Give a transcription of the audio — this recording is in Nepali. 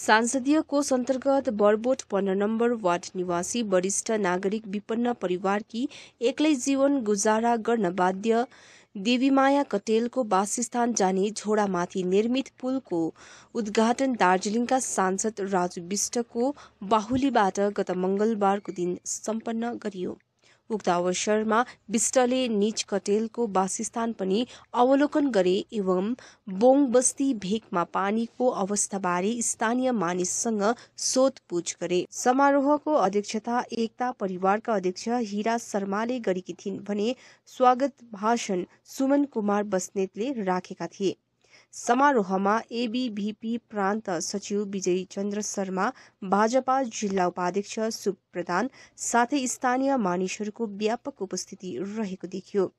संसदीय कोष अन्तर्गत बरबोट पन्ध्र नम्बर वार्ड निवासी वरिष्ठ नागरिक विपन्न परिवारकी एक्लै जीवन गुजारा गर्न बाध्य देवीमाया कटेलको वासस्थान जाने झोडामाथि निर्मित पुलको उद्घाटन दार्जिलिङका सांसद राजु विष्टको बाहुलीबाट गत मङ्गलबारको दिन सम्पन्न गरियो उक्त अवसरमा विष्टले निज कटेलको वासस्थान पनि अवलोकन गरे एवं बोङ बस्ती भेकमा पानीको अवस्थाबारे स्थानीय मानिससँग सोधपूछ गरे समारोहको अध्यक्षता एकता परिवारका अध्यक्ष हिरा शर्माले गरेकी थिइन् भने स्वागत भाषण सुमन कुमार बस्नेतले राखेका थिए समारोहमा एबीभीपी प्रान्त सचिव विजय चन्द्र शर्मा भाजपा जिल्ला उपाध्यक्ष सुप प्रधान साथै स्थानीय मानिसहरूको व्यापक उपस्थिति रहेको देखियो